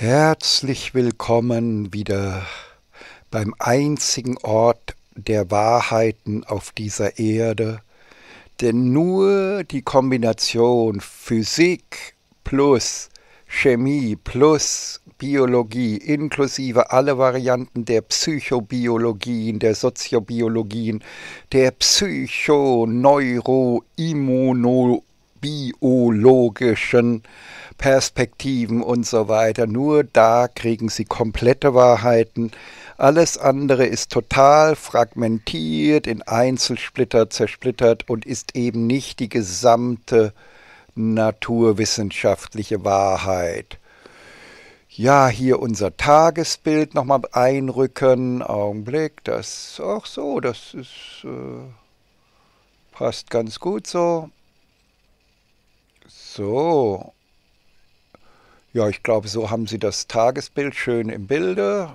Herzlich willkommen wieder beim einzigen Ort der Wahrheiten auf dieser Erde, denn nur die Kombination Physik plus Chemie plus Biologie inklusive alle Varianten der Psychobiologien, der Soziobiologien, der psycho biologischen Perspektiven und so weiter. Nur da kriegen sie komplette Wahrheiten. Alles andere ist total fragmentiert, in Einzelsplitter zersplittert und ist eben nicht die gesamte naturwissenschaftliche Wahrheit. Ja, hier unser Tagesbild nochmal einrücken. Augenblick, das, ist auch so, das ist, äh, passt ganz gut so. So. Ja, ich glaube, so haben Sie das Tagesbild schön im Bilde.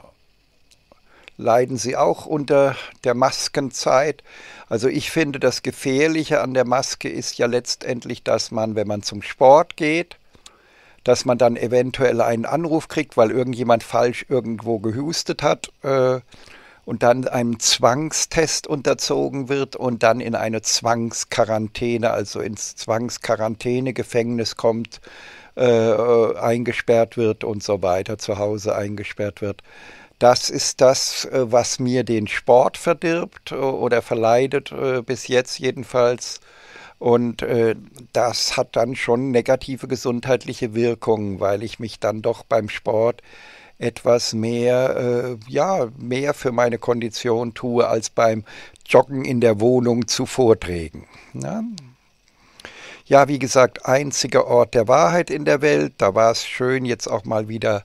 Leiden Sie auch unter der Maskenzeit? Also ich finde, das Gefährliche an der Maske ist ja letztendlich, dass man, wenn man zum Sport geht, dass man dann eventuell einen Anruf kriegt, weil irgendjemand falsch irgendwo gehustet hat. Äh, und dann einem Zwangstest unterzogen wird und dann in eine Zwangsquarantäne, also ins Zwangsquarantänegefängnis kommt, äh, eingesperrt wird und so weiter, zu Hause eingesperrt wird. Das ist das, äh, was mir den Sport verdirbt äh, oder verleidet, äh, bis jetzt jedenfalls. Und das hat dann schon negative gesundheitliche Wirkungen, weil ich mich dann doch beim Sport etwas mehr, äh, ja, mehr für meine Kondition tue als beim Joggen in der Wohnung zu Vorträgen. Na? Ja, wie gesagt, einziger Ort der Wahrheit in der Welt. Da war es schön, jetzt auch mal wieder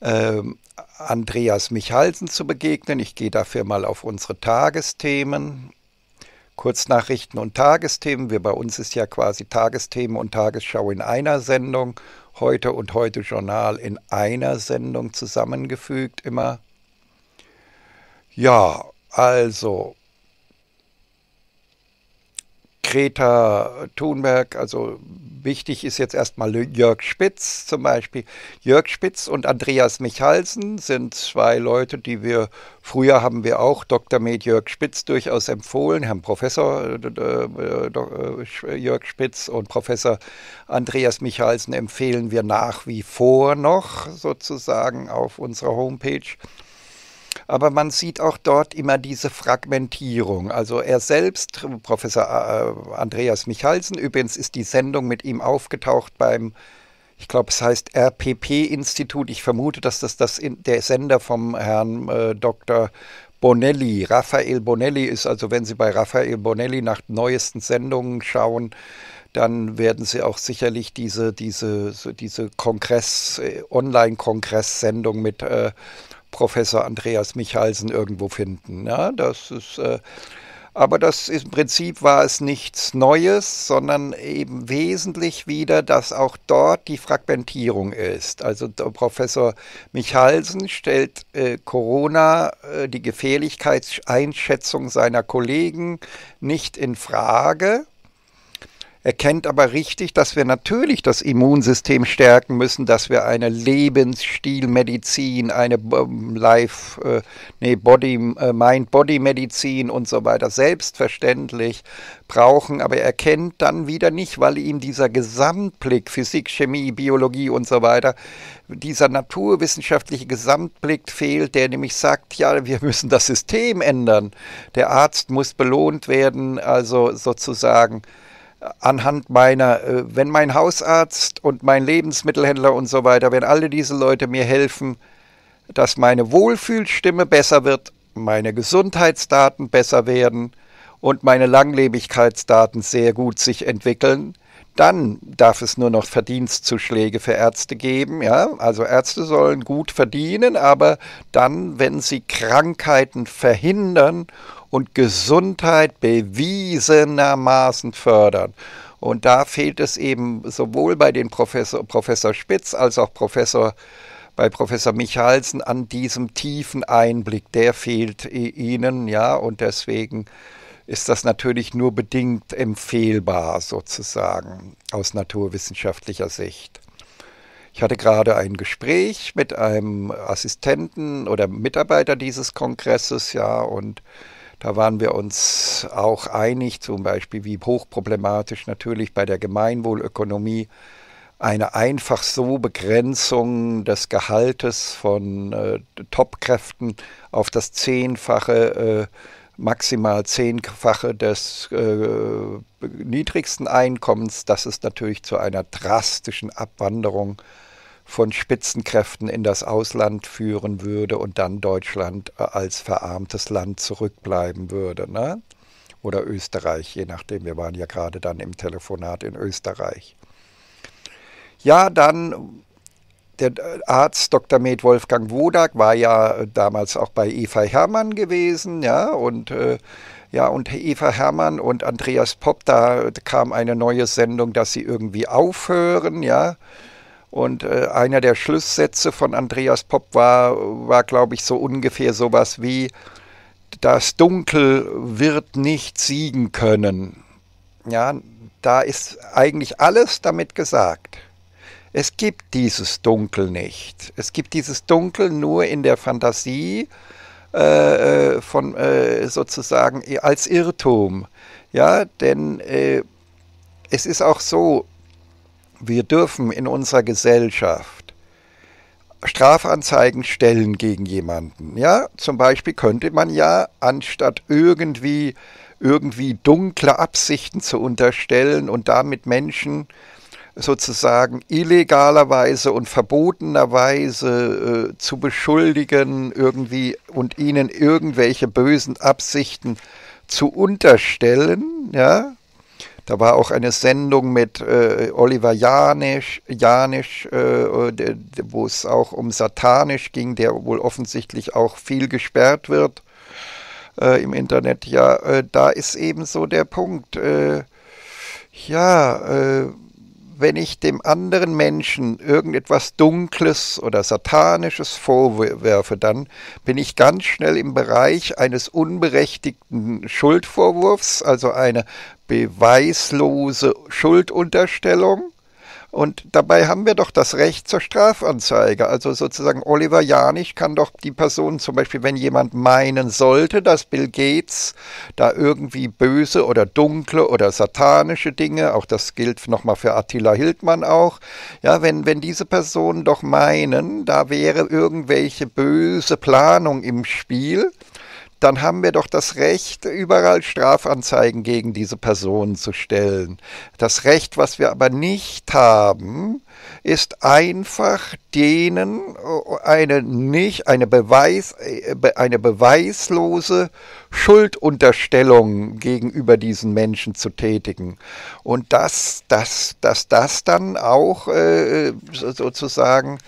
ähm, Andreas Michalsen zu begegnen. Ich gehe dafür mal auf unsere Tagesthemen. Kurznachrichten und Tagesthemen. Wir bei uns ist ja quasi Tagesthemen und Tagesschau in einer Sendung Heute und Heute Journal in einer Sendung zusammengefügt immer. Ja, also Greta Thunberg, also wichtig ist jetzt erstmal Jörg Spitz zum Beispiel. Jörg Spitz und Andreas Michalsen sind zwei Leute, die wir früher haben wir auch Dr. Med Jörg Spitz durchaus empfohlen, Herrn Professor äh, äh, äh, Jörg Spitz und Professor Andreas Michalsen empfehlen wir nach wie vor noch sozusagen auf unserer Homepage aber man sieht auch dort immer diese Fragmentierung. Also er selbst, Professor äh, äh, Andreas Michalsen, übrigens ist die Sendung mit ihm aufgetaucht beim ich glaube, es heißt RPP-Institut. Ich vermute, dass das, das in, der Sender vom Herrn äh, Dr. Bonelli, Raphael Bonelli ist. Also wenn Sie bei Raphael Bonelli nach neuesten Sendungen schauen, dann werden Sie auch sicherlich diese, diese, diese Kongress, äh, Online-Kongress-Sendung mit äh, Professor Andreas Michalsen irgendwo finden. Ja, das ist, äh, aber das ist, im Prinzip war es nichts Neues, sondern eben wesentlich wieder, dass auch dort die Fragmentierung ist. Also Professor Michalsen stellt äh, Corona, äh, die Gefährlichkeitseinschätzung seiner Kollegen nicht in Frage erkennt aber richtig, dass wir natürlich das Immunsystem stärken müssen, dass wir eine Lebensstilmedizin, eine Life, äh, nee, Body, äh, Mind-Body-Medizin und so weiter selbstverständlich brauchen, aber er kennt dann wieder nicht, weil ihm dieser Gesamtblick, Physik, Chemie, Biologie und so weiter, dieser naturwissenschaftliche Gesamtblick fehlt, der nämlich sagt, ja, wir müssen das System ändern. Der Arzt muss belohnt werden, also sozusagen anhand meiner, äh, wenn mein Hausarzt und mein Lebensmittelhändler und so weiter, wenn alle diese Leute mir helfen, dass meine Wohlfühlstimme besser wird, meine Gesundheitsdaten besser werden und meine Langlebigkeitsdaten sehr gut sich entwickeln, dann darf es nur noch Verdienstzuschläge für Ärzte geben. Ja? Also Ärzte sollen gut verdienen, aber dann, wenn sie Krankheiten verhindern und Gesundheit bewiesenermaßen fördern. Und da fehlt es eben sowohl bei den Professor, Professor Spitz als auch Professor, bei Professor Michalsen an diesem tiefen Einblick. Der fehlt ihnen, ja, und deswegen ist das natürlich nur bedingt empfehlbar sozusagen aus naturwissenschaftlicher Sicht. Ich hatte gerade ein Gespräch mit einem Assistenten oder Mitarbeiter dieses Kongresses, ja, und da waren wir uns auch einig, zum Beispiel, wie hochproblematisch natürlich bei der Gemeinwohlökonomie eine einfach so Begrenzung des Gehaltes von äh, Topkräften auf das Zehnfache, äh, maximal Zehnfache des äh, niedrigsten Einkommens, dass es natürlich zu einer drastischen Abwanderung äh, von Spitzenkräften in das Ausland führen würde und dann Deutschland äh, als verarmtes Land zurückbleiben würde. Ne? Oder Österreich, je nachdem. Wir waren ja gerade dann im Telefonat in Österreich. Ja, dann der äh, Arzt Dr. Med Wolfgang Wodak war ja äh, damals auch bei Eva Hermann gewesen, ja, und äh, ja, und Eva Hermann und Andreas Popp, da kam eine neue Sendung, dass sie irgendwie aufhören, ja. Und äh, einer der Schlusssätze von Andreas Popp war, war glaube ich, so ungefähr sowas wie, das Dunkel wird nicht siegen können. Ja, da ist eigentlich alles damit gesagt. Es gibt dieses Dunkel nicht. Es gibt dieses Dunkel nur in der Fantasie äh, äh von äh, sozusagen als Irrtum. Ja, denn äh, es ist auch so, wir dürfen in unserer Gesellschaft Strafanzeigen stellen gegen jemanden. Ja, zum Beispiel könnte man ja anstatt irgendwie irgendwie dunkle Absichten zu unterstellen und damit Menschen sozusagen illegalerweise und verbotenerweise äh, zu beschuldigen irgendwie und ihnen irgendwelche bösen Absichten zu unterstellen, ja, da war auch eine Sendung mit äh, Oliver Janisch, Janisch äh, äh wo es auch um Satanisch ging, der wohl offensichtlich auch viel gesperrt wird äh, im Internet. Ja, äh, da ist eben so der Punkt. Äh, ja, äh, wenn ich dem anderen Menschen irgendetwas Dunkles oder Satanisches vorwerfe, dann bin ich ganz schnell im Bereich eines unberechtigten Schuldvorwurfs, also eine beweislose Schuldunterstellung und dabei haben wir doch das Recht zur Strafanzeige. Also sozusagen Oliver Janisch kann doch die Person, zum Beispiel wenn jemand meinen sollte, dass Bill Gates da irgendwie böse oder dunkle oder satanische Dinge, auch das gilt nochmal für Attila Hildmann auch, ja, wenn, wenn diese Personen doch meinen, da wäre irgendwelche böse Planung im Spiel, dann haben wir doch das Recht, überall Strafanzeigen gegen diese Personen zu stellen. Das Recht, was wir aber nicht haben, ist einfach denen eine nicht eine Beweis äh, eine beweislose Schuldunterstellung gegenüber diesen Menschen zu tätigen und dass das dass das dann auch äh, sozusagen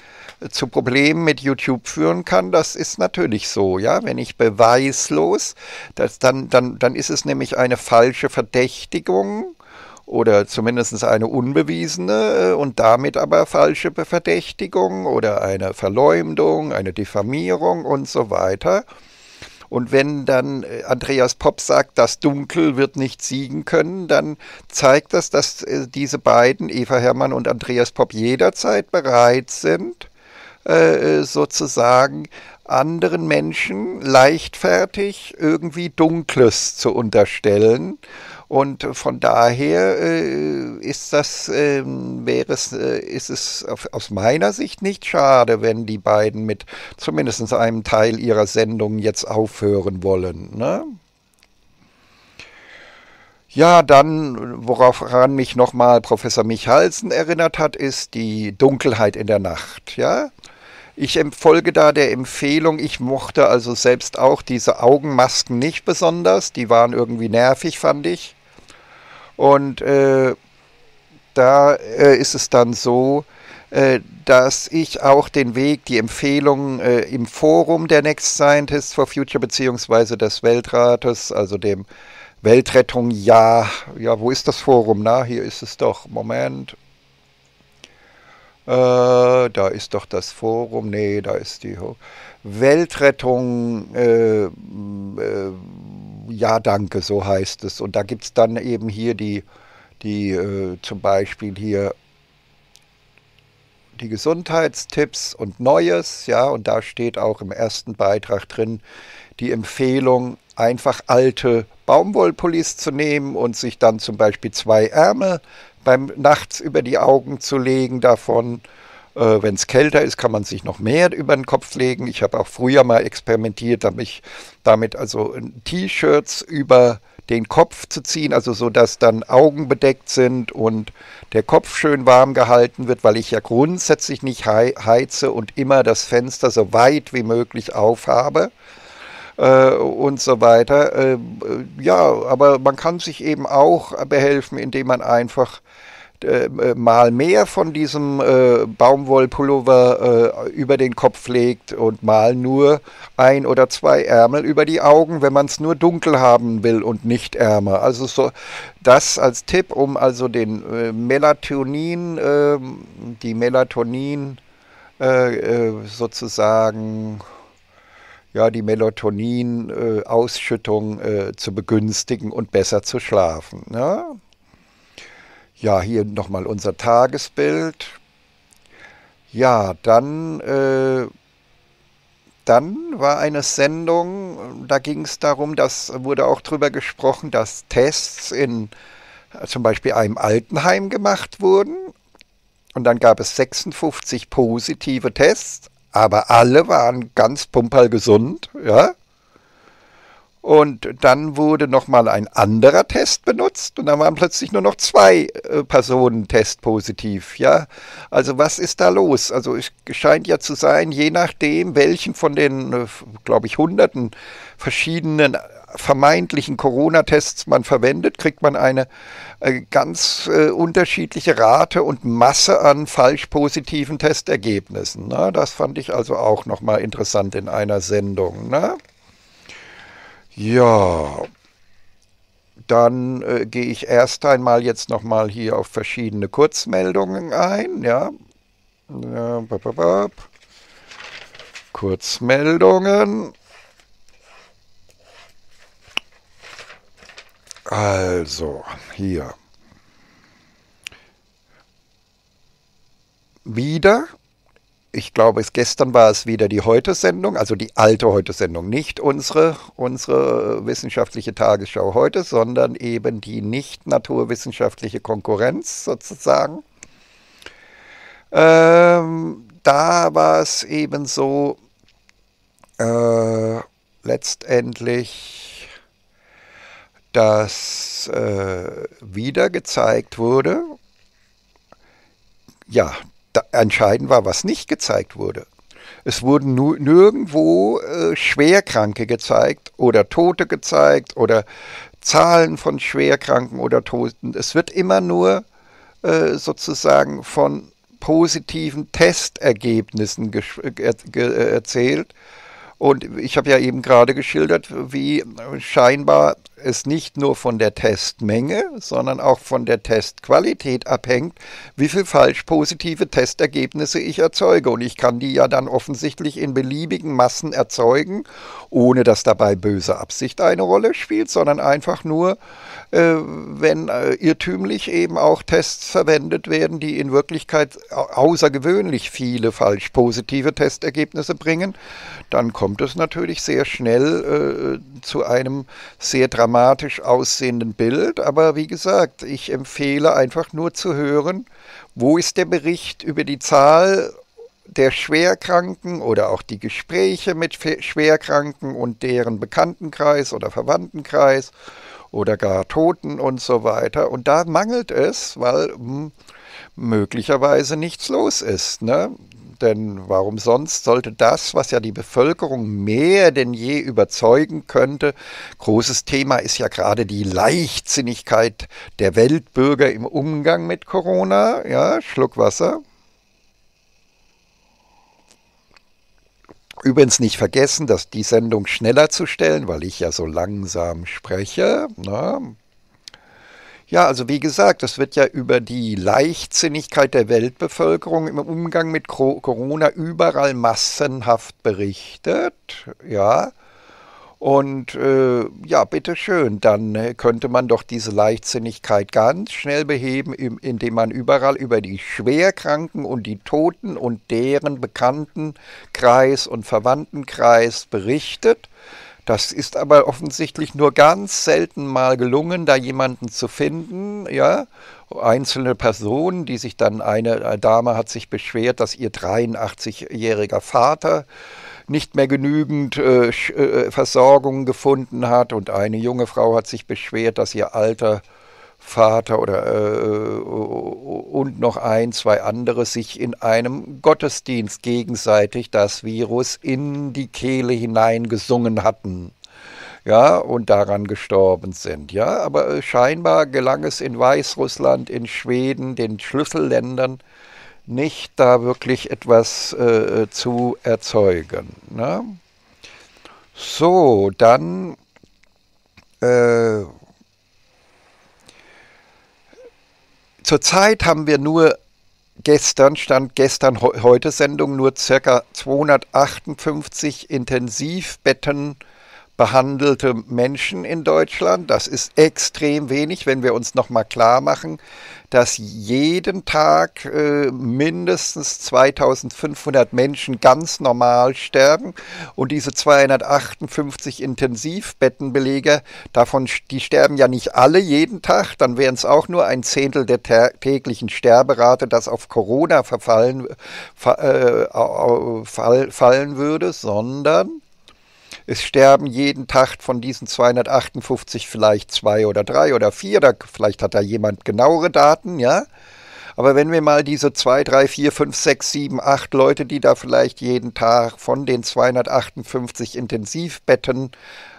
zu Problemen mit YouTube führen kann, das ist natürlich so, ja. Wenn ich beweislos, das, dann, dann, dann ist es nämlich eine falsche Verdächtigung oder zumindest eine unbewiesene äh, und damit aber falsche Verdächtigung oder eine Verleumdung, eine Diffamierung und so weiter. Und wenn dann äh, Andreas Popp sagt, das Dunkel wird nicht siegen können, dann zeigt das, dass äh, diese beiden, Eva Herrmann und Andreas Popp, jederzeit bereit sind, äh, äh, sozusagen anderen Menschen leichtfertig irgendwie Dunkles zu unterstellen. Und von daher äh, ist das, äh, wäre es, äh, ist es auf, aus meiner Sicht nicht schade, wenn die beiden mit zumindest einem Teil ihrer Sendung jetzt aufhören wollen. Ne? Ja, dann, woran mich nochmal Professor Michalsen erinnert hat, ist die Dunkelheit in der Nacht. Ja, ich folge da der Empfehlung, ich mochte also selbst auch diese Augenmasken nicht besonders, die waren irgendwie nervig, fand ich. Und äh, da äh, ist es dann so, äh, dass ich auch den Weg, die Empfehlung äh, im Forum der Next Scientists for Future beziehungsweise des Weltrates, also dem äh, Weltrettung, ja. Ja, wo ist das Forum? Na, hier ist es doch. Moment. Äh, da ist doch das Forum. Nee, da ist die Weltrettung. Äh, äh, ja, danke, so heißt es. Und da gibt es dann eben hier die, die äh, zum Beispiel hier die Gesundheitstipps und Neues, ja, und da steht auch im ersten Beitrag drin die Empfehlung, einfach alte Baumwollpullis zu nehmen und sich dann zum Beispiel zwei Ärmel beim Nachts über die Augen zu legen davon. Äh, Wenn es kälter ist, kann man sich noch mehr über den Kopf legen. Ich habe auch früher mal experimentiert, damit, damit also T-Shirts über den Kopf zu ziehen, also so, dass dann Augen bedeckt sind und der Kopf schön warm gehalten wird, weil ich ja grundsätzlich nicht heize und immer das Fenster so weit wie möglich aufhabe äh, und so weiter. Äh, ja, aber man kann sich eben auch behelfen, indem man einfach äh, äh, mal mehr von diesem äh, Baumwollpullover äh, über den Kopf legt und mal nur ein oder zwei Ärmel über die Augen, wenn man es nur dunkel haben will und nicht ärmer. Also so das als Tipp, um also den äh, Melatonin, ähm, die Melatonin sozusagen ja, die Melatonin-Ausschüttung äh, äh, zu begünstigen und besser zu schlafen. Ne? Ja, hier nochmal unser Tagesbild. Ja, dann, äh, dann war eine Sendung, da ging es darum, das wurde auch drüber gesprochen, dass Tests in äh, zum Beispiel einem Altenheim gemacht wurden. Und dann gab es 56 positive Tests, aber alle waren ganz pumperlgesund, ja. Und dann wurde nochmal ein anderer Test benutzt und dann waren plötzlich nur noch zwei äh, Personen testpositiv. Ja? Also was ist da los? Also es scheint ja zu sein, je nachdem, welchen von den, äh, glaube ich, hunderten verschiedenen vermeintlichen Corona-Tests man verwendet, kriegt man eine äh, ganz äh, unterschiedliche Rate und Masse an falsch positiven Testergebnissen. Na, ne? das fand ich also auch nochmal interessant in einer Sendung. Na? Ne? Ja, dann äh, gehe ich erst einmal jetzt nochmal hier auf verschiedene Kurzmeldungen ein. Ja. ja bap, bap, bap. Kurzmeldungen. Also, hier. Wieder, ich glaube, es gestern war es wieder die Heute-Sendung, also die alte Heute-Sendung, nicht unsere, unsere wissenschaftliche Tagesschau heute, sondern eben die nicht naturwissenschaftliche Konkurrenz sozusagen. Ähm, da war es eben so, äh, letztendlich dass äh, wieder gezeigt wurde, ja, entscheidend war, was nicht gezeigt wurde. Es wurden nirgendwo äh, Schwerkranke gezeigt oder Tote gezeigt oder Zahlen von Schwerkranken oder Toten. Es wird immer nur äh, sozusagen von positiven Testergebnissen äh, äh, erzählt. Und ich habe ja eben gerade geschildert, wie scheinbar es nicht nur von der Testmenge, sondern auch von der Testqualität abhängt, wie viel falsch positive Testergebnisse ich erzeuge. Und ich kann die ja dann offensichtlich in beliebigen Massen erzeugen, ohne dass dabei böse Absicht eine Rolle spielt, sondern einfach nur, äh, wenn äh, irrtümlich eben auch Tests verwendet werden, die in Wirklichkeit außergewöhnlich viele falsch positive Testergebnisse bringen, dann kommt es natürlich sehr schnell äh, zu einem sehr dramatischen dramatisch aussehenden Bild. Aber wie gesagt, ich empfehle einfach nur zu hören, wo ist der Bericht über die Zahl der Schwerkranken oder auch die Gespräche mit Schwerkranken und deren Bekanntenkreis oder Verwandtenkreis oder gar Toten und so weiter. Und da mangelt es, weil mh, hm, möglicherweise nichts los ist. Ne? Denn warum sonst sollte das, was ja die Bevölkerung mehr denn je überzeugen könnte, großes Thema ist ja gerade die Leichtsinnigkeit der Weltbürger im Umgang mit Corona. Ja, Schluck Wasser. Übrigens nicht vergessen, dass die Sendung schneller zu stellen, weil ich ja so langsam spreche. Na, ne? Ja, also wie gesagt, das wird ja über die Leichtsinnigkeit der Weltbevölkerung im Umgang mit Corona überall massenhaft berichtet. Ja. Und äh, ja, bitteschön, dann äh, könnte man doch diese Leichtsinnigkeit ganz schnell beheben, indem man überall über die Schwerkranken und die Toten und deren Bekanntenkreis und Verwandtenkreis berichtet das ist aber offensichtlich nur ganz selten mal gelungen, da jemanden zu finden, ja. Einzelne Personen, die sich dann, eine äh, Dame hat sich beschwert, dass ihr 83-jähriger Vater nicht mehr genügend äh, äh, Versorgung gefunden hat und eine junge Frau hat sich beschwert, dass ihr alter Vater oder äh, äh, und noch ein, zwei andere sich in einem Gottesdienst gegenseitig das Virus in die Kehle hineingesungen hatten. Ja, und daran gestorben sind. Ja, aber äh, scheinbar gelang es in Weißrussland, in Schweden, den Schlüsselländern nicht da wirklich etwas äh, zu erzeugen. Ne? So, dann äh, zurzeit haben wir nur gestern, stand gestern, heute Sendung, nur ca. 258 Intensivbetten behandelte Menschen in Deutschland. Das ist extrem wenig, wenn wir uns nochmal klar machen, dass jeden Tag äh, mindestens 2500 Menschen ganz normal sterben und diese 258 Intensivbettenbeleger, davon die sterben ja nicht alle jeden Tag, dann wären es auch nur ein Zehntel der täglichen Sterberate, das auf Corona verfallen, äh, fall, fallen würde, sondern es sterben jeden Tag von diesen 258 vielleicht zwei oder drei oder vier. Da, vielleicht hat da jemand genauere Daten, ja. Aber wenn wir mal diese zwei, drei, vier, fünf, sechs, sieben, acht Leute, die da vielleicht jeden Tag von den 258 Intensivbetten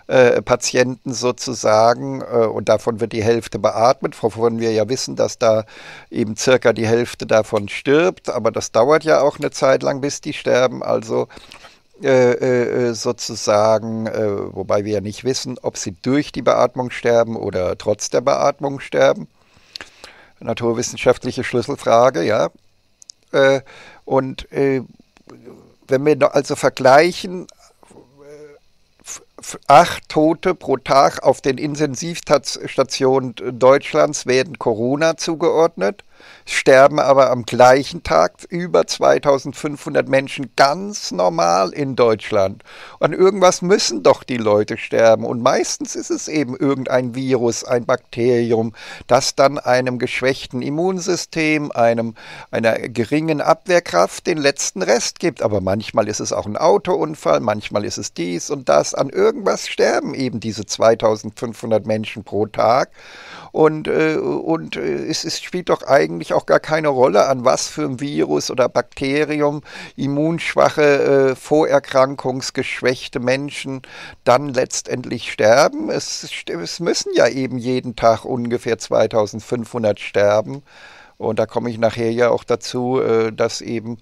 äh, Patienten sozusagen, äh, und davon wird die Hälfte beatmet, wovon wir ja wissen, dass da eben circa die Hälfte davon stirbt, aber das dauert ja auch eine Zeit lang, bis die sterben. Also äh, äh, äh, sozusagen, äh, wobei wir ja nicht wissen, ob sie durch die Beatmung sterben oder trotz der Beatmung sterben. Naturwissenschaftliche Schlüsselfrage, ja. Äh, und äh, wenn wir also vergleichen, acht Tote pro Tag auf den Intensivstationen Deutschlands werden Corona zugeordnet sterben aber am gleichen Tag über 2500 Menschen ganz normal in Deutschland. An irgendwas müssen doch die Leute sterben. Und meistens ist es eben irgendein Virus, ein Bakterium, das dann einem geschwächten Immunsystem, einem, einer geringen Abwehrkraft den letzten Rest gibt. Aber manchmal ist es auch ein Autounfall, manchmal ist es dies und das. An irgendwas sterben eben diese 2500 Menschen pro Tag. Und, äh, und äh, es, es, spielt doch eigentlich auch gar keine Rolle, an was für ein Virus oder Bakterium immunschwache, äh, vorerkrankungsgeschwächte Menschen dann letztendlich sterben. Es, es müssen ja eben jeden Tag ungefähr 2500 sterben. Und da komme ich nachher ja auch dazu, äh, dass eben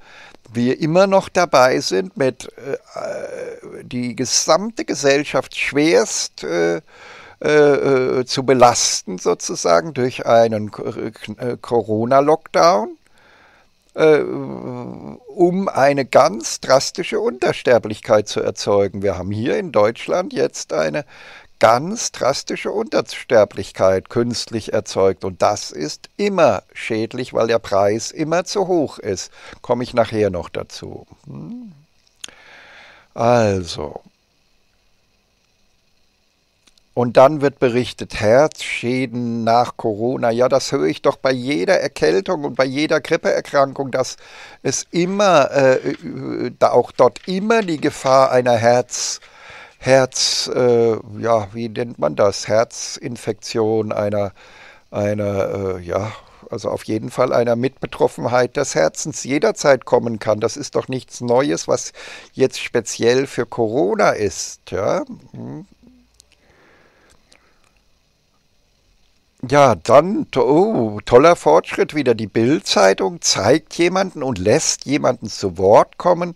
wir immer noch dabei sind, mit äh, äh die gesamte Gesellschaft schwerst äh, äh, äh, zu belasten, sozusagen durch einen äh, Corona-Lockdown, äh, um eine ganz drastische Untersterblichkeit zu erzeugen. Wir haben hier in Deutschland jetzt eine ganz drastische Untersterblichkeit künstlich erzeugt. Und das ist immer schädlich, weil der Preis immer zu hoch ist. Komme ich nachher noch dazu. Hm. Also, und dann wird berichtet, Herzschäden nach Corona. Ja, das höre ich doch bei jeder Erkältung und bei jeder Grippeerkrankung, dass es immer, äh, äh auch dort immer die Gefahr einer Herz, Herz, äh, ja, wie nennt man das? Herzinfektion, einer, einer, äh, ja, also auf jeden Fall einer Mitbetroffenheit des Herzens jederzeit kommen kann. Das ist doch nichts Neues, was jetzt speziell für Corona ist. Ja? Hm. Ja, dann, oh, toller Fortschritt wieder. Die Bild-Zeitung zeigt jemanden und lässt jemanden zu Wort kommen,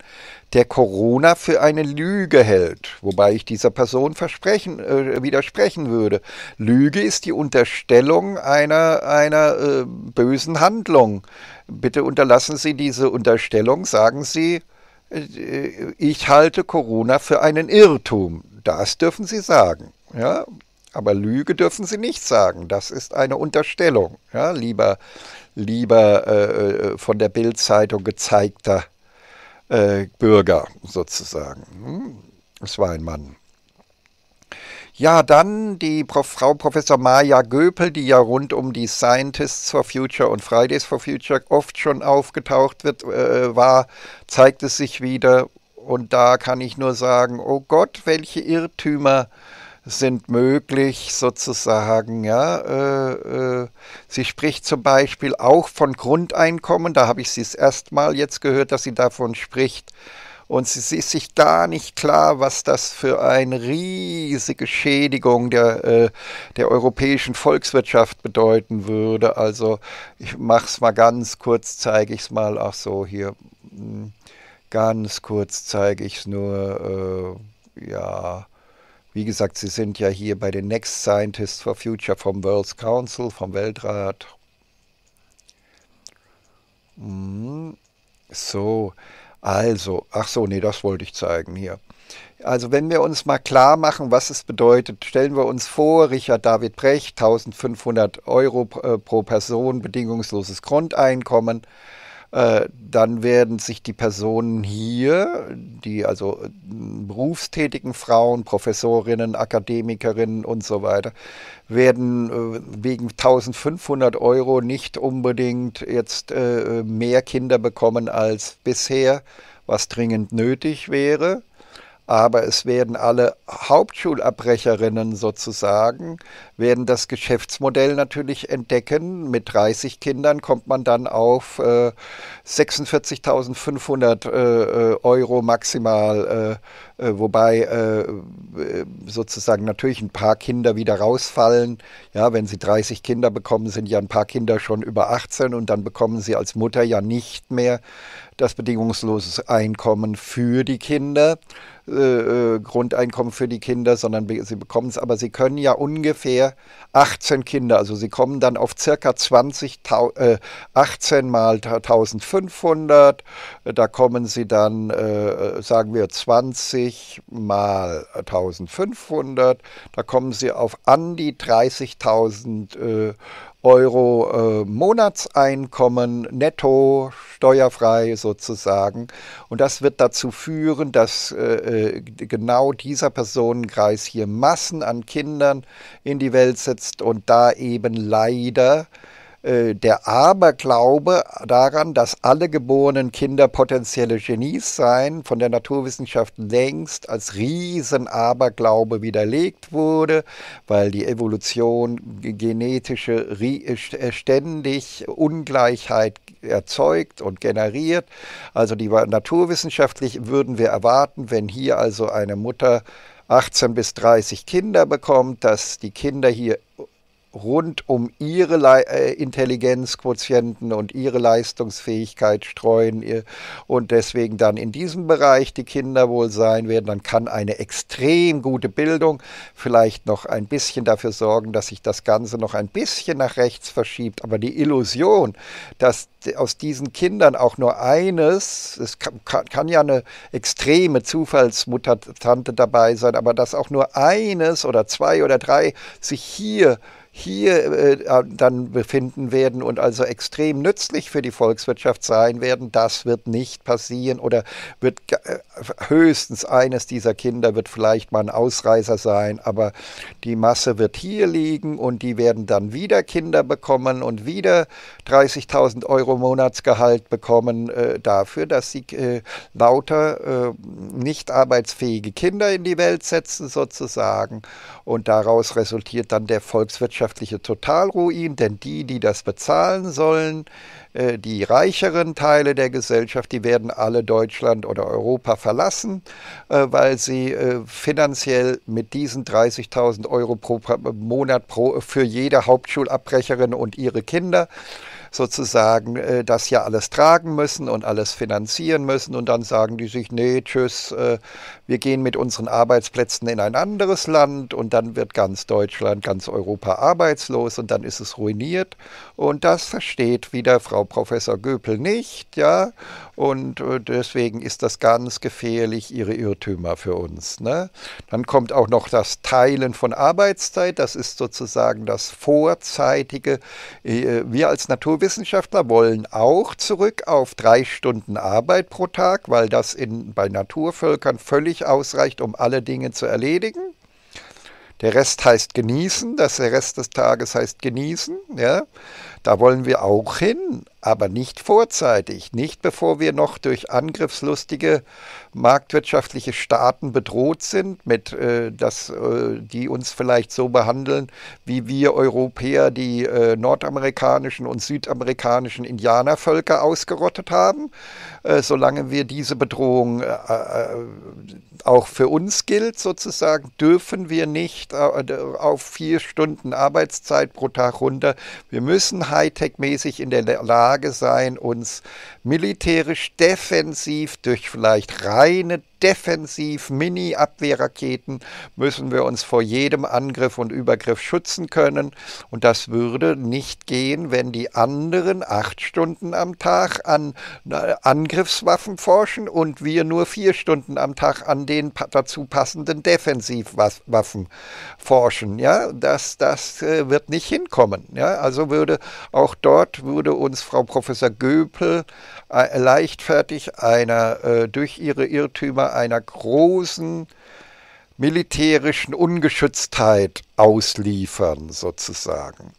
der Corona für eine Lüge hält, wobei ich dieser Person versprechen, äh, widersprechen würde. Lüge ist die Unterstellung einer, einer äh, bösen Handlung. Bitte unterlassen Sie diese Unterstellung, sagen Sie, äh, äh ich halte Corona für einen Irrtum. Das dürfen Sie sagen. Ja, aber Lüge dürfen Sie nicht sagen. Das ist eine Unterstellung. Ja, lieber lieber äh, äh von der Bildzeitung gezeigter äh, Bürger sozusagen. Es hm? war ein Mann. Ja, dann die Prof, Frau Professor Maya Göpel, die ja rund um die Scientists for Future und Fridays for Future oft schon aufgetaucht wird, äh, war, zeigt es sich wieder. Und da kann ich nur sagen, oh Gott, welche Irrtümer sind möglich sozusagen. Ja, äh, äh, sie spricht zum Beispiel auch von Grundeinkommen. Da habe ich sie das erste Mal jetzt gehört, dass sie davon spricht. Und sie ist sich gar nicht klar, was das für eine riesige Schädigung der, äh, der europäischen Volkswirtschaft bedeuten würde. Also ich mache es mal ganz kurz, zeige ich es mal. Ach so, hier hm, ganz kurz zeige ich es nur. Äh, ja, wie gesagt, Sie sind ja hier bei den Next Scientists for Future vom World Council, vom Weltrat. Hm, so, also, ach so, nee, das wollte ich zeigen hier. Also wenn wir uns mal klar machen, was es bedeutet, stellen wir uns vor, Richard David Brecht, 1500 Euro äh, pro Person, bedingungsloses Grundeinkommen. Äh, dann werden sich die Personen hier, die also äh, berufstätigen Frauen, Professorinnen, Akademikerinnen und so weiter, werden äh, wegen 1500 Euro nicht unbedingt jetzt mehr Kinder bekommen als bisher, was dringend nötig wäre aber es werden alle Hauptschulabbrecherinnen sozusagen, werden das Geschäftsmodell natürlich entdecken. Mit 30 Kindern kommt man dann auf äh, 46.500 äh, äh, Euro maximal, äh, äh wobei äh, sozusagen natürlich ein paar Kinder wieder rausfallen. Ja, wenn sie 30 Kinder bekommen, sind ja ein paar Kinder schon über 18 und dann bekommen sie als Mutter ja nicht mehr das bedingungsloses Einkommen für die Kinder, äh, äh Grundeinkommen für die Kinder, sondern sie bekommen es, aber sie können ja ungefähr 18 Kinder, also sie kommen dann auf circa 20, äh, 18 mal 1500, da kommen sie dann, äh, äh sagen wir 20 mal 1500, da kommen sie auf an die 30.000 äh, Euro äh, Monatseinkommen netto steuerfrei sozusagen. Und das wird dazu führen, dass äh, äh, genau dieser Personenkreis hier Massen an Kindern in die Welt setzt und da eben leider äh, der Aberglaube daran, dass alle geborenen Kinder potenzielle Genies seien, von der Naturwissenschaft längst als Riesen-Aberglaube widerlegt wurde, weil die Evolution genetische äh, äh, ständig Ungleichheit erzeugt und generiert. Also die naturwissenschaftlich würden wir erwarten, wenn hier also eine Mutter 18 bis 30 Kinder bekommt, dass die Kinder hier rund um ihre Le äh, Intelligenzquotienten und ihre Leistungsfähigkeit streuen und deswegen dann in diesem Bereich die Kinder wohl sein werden, dann kann eine extrem gute Bildung vielleicht noch ein bisschen dafür sorgen, dass sich das Ganze noch ein bisschen nach rechts verschiebt. Aber die Illusion, dass aus diesen Kindern auch nur eines, es kann, kann ja eine extreme Zufallsmutante dabei sein, aber dass auch nur eines oder zwei oder drei sich hier hier äh, äh, dann befinden werden und also extrem nützlich für die Volkswirtschaft sein werden, das wird nicht passieren oder wird äh, höchstens eines dieser Kinder wird vielleicht mal ein Ausreißer sein, aber die Masse wird hier liegen und die werden dann wieder Kinder bekommen und wieder 30.000 Euro Monatsgehalt bekommen äh, dafür, dass sie äh, lauter äh, nicht arbeitsfähige Kinder in die Welt setzen sozusagen und daraus resultiert dann der Volkswirtschaft wirtschaftliche Totalruin, denn die, die das bezahlen sollen, äh, die reicheren Teile der Gesellschaft, die werden alle Deutschland oder Europa verlassen, äh, weil sie äh, finanziell mit diesen 30.000 Euro pro Monat für jede Hauptschulabbrecherin und ihre Kinder sozusagen äh, das ja alles tragen müssen und alles finanzieren müssen und dann sagen die sich, nee, tschüss, äh, wir gehen mit unseren Arbeitsplätzen in ein anderes Land und dann wird ganz Deutschland, ganz Europa arbeitslos und dann ist es ruiniert und das versteht wieder Frau Professor Göpel nicht, ja, und äh, deswegen ist das ganz gefährlich, ihre Irrtümer für uns. Ne? Dann kommt auch noch das Teilen von Arbeitszeit. Das ist sozusagen das vorzeitige. Äh, wir als Naturwissenschaftler wollen auch zurück auf drei Stunden Arbeit pro Tag, weil das in, bei Naturvölkern völlig ausreicht, um alle Dinge zu erledigen. Der Rest heißt genießen, dass der Rest des Tages heißt genießen. Ja? Da wollen wir auch hin, aber nicht vorzeitig, nicht bevor wir noch durch angriffslustige marktwirtschaftliche Staaten bedroht sind, mit, äh, dass, äh, die uns vielleicht so behandeln, wie wir Europäer die äh, nordamerikanischen und südamerikanischen Indianervölker ausgerottet haben. Äh, solange wir diese Bedrohung äh, äh, auch für uns gilt, sozusagen, dürfen wir nicht auf vier Stunden Arbeitszeit pro Tag runter. Wir müssen Hightech-mäßig in der Lage sein, uns militärisch defensiv durch vielleicht reine defensiv Mini-Abwehrraketen müssen wir uns vor jedem Angriff und Übergriff schützen können. Und das würde nicht gehen, wenn die anderen acht Stunden am Tag an äh, Angriffswaffen forschen und wir nur vier Stunden am Tag an den dazu passenden Defensivwaffen forschen. Ja, das, das äh, wird nicht hinkommen. Ja, also würde auch dort würde uns Frau Professor Göpel äh, leichtfertig einer durch ihre Irrtümer Gefahr einer großen militärischen Ungeschütztheit ausliefern, sozusagen.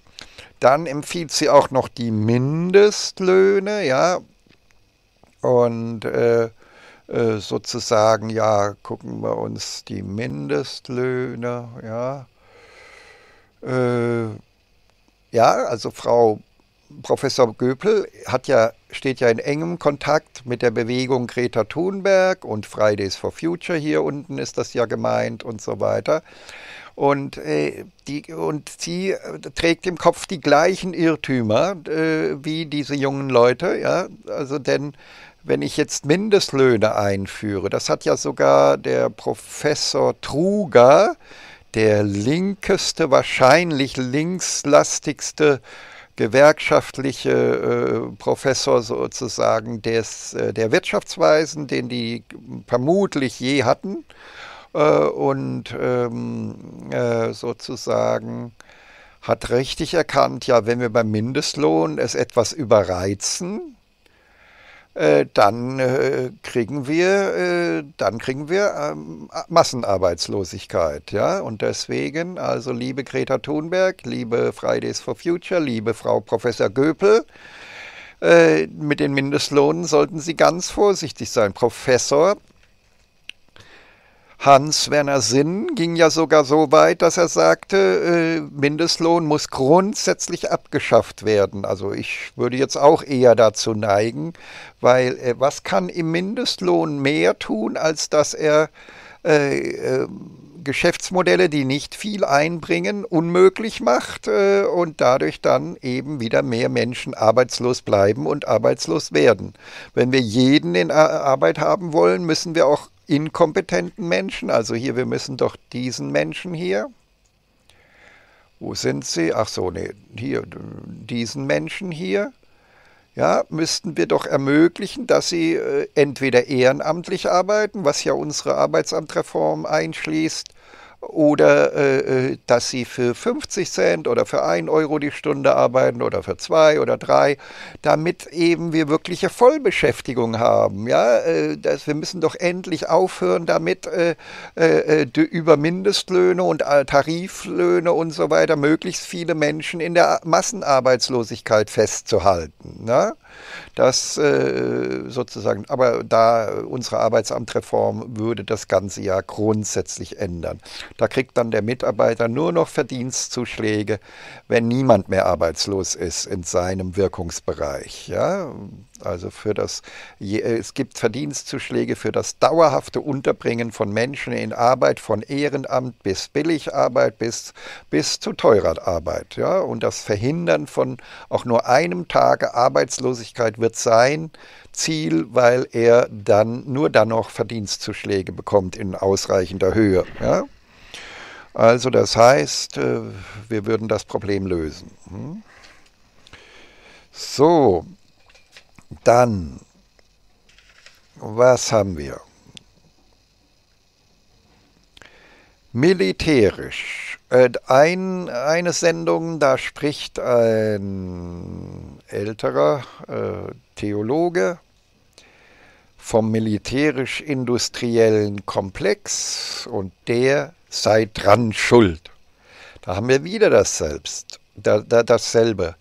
Dann empfiehlt sie auch noch die Mindestlöhne, ja, und äh, äh, sozusagen, ja, gucken wir uns die Mindestlöhne, ja, äh, ja, also Frau Professor Göpel hat ja, steht ja in engem Kontakt mit der Bewegung Greta Thunberg und Fridays for Future hier unten ist das ja gemeint und so weiter. Und, äh, die, und sie äh, trägt im Kopf die gleichen Irrtümer äh, wie diese jungen Leute. Ja? Also denn wenn ich jetzt Mindestlöhne einführe, das hat ja sogar der Professor Truger, der linkeste, wahrscheinlich linkslastigste gewerkschaftliche äh, Professor sozusagen des, äh, der Wirtschaftsweisen, den die vermutlich je hatten äh, und ähm, äh, sozusagen hat richtig erkannt, ja, wenn wir beim Mindestlohn es etwas überreizen, äh, dann, äh, kriegen wir, äh, dann kriegen wir ähm, Massenarbeitslosigkeit. Ja? Und deswegen, also liebe Greta Thunberg, liebe Fridays for Future, liebe Frau Professor Göpel, äh, mit den Mindestlohnen sollten Sie ganz vorsichtig sein. Professor Hans-Werner Sinn ging ja sogar so weit, dass er sagte, äh, Mindestlohn muss grundsätzlich abgeschafft werden. Also ich würde jetzt auch eher dazu neigen, weil äh, was kann im Mindestlohn mehr tun, als dass er äh, äh, Geschäftsmodelle, die nicht viel einbringen, unmöglich macht äh, und dadurch dann eben wieder mehr Menschen arbeitslos bleiben und arbeitslos werden. Wenn wir jeden in Arbeit haben wollen, müssen wir auch inkompetenten Menschen. Also hier, wir müssen doch diesen Menschen hier. Wo sind sie? Ach so, nee, hier, diesen Menschen hier. Ja, müssten wir doch ermöglichen, dass sie äh, entweder ehrenamtlich arbeiten, was ja unsere Arbeitsamtreform einschließt, oder äh, äh, dass sie für 50 Cent oder für 1 Euro die Stunde arbeiten oder für 2 oder 3, damit eben wir wirkliche Vollbeschäftigung haben. Ja? Äh, dass wir müssen doch endlich aufhören damit, äh, äh, äh über Mindestlöhne und Tariflöhne und so weiter möglichst viele Menschen in der Massenarbeitslosigkeit festzuhalten. Ne? Das äh, sozusagen, aber da unsere Arbeitsamtreform würde das Ganze Jahr grundsätzlich ändern. Da kriegt dann der Mitarbeiter nur noch Verdienstzuschläge, wenn niemand mehr arbeitslos ist in seinem Wirkungsbereich. Ja? Also für das, es gibt Verdienstzuschläge für das dauerhafte Unterbringen von Menschen in Arbeit, von Ehrenamt bis Billigarbeit bis, bis zu teurer Arbeit. Ja? Und das Verhindern von auch nur einem Tage Arbeitslosigkeit Fahrlässigkeit wird sein Ziel, weil er dann nur dann noch Verdienstzuschläge bekommt in ausreichender Höhe. Ja? Also das heißt, äh, wir würden das Problem lösen. Hm? So, dann, was haben wir? Militärisch. Äh, ein, eine Sendung, da spricht ein älterer äh, Theologe vom militärisch-industriellen Komplex und der sei dran schuld. Da haben wir wieder das Selbst, da, da, dasselbe.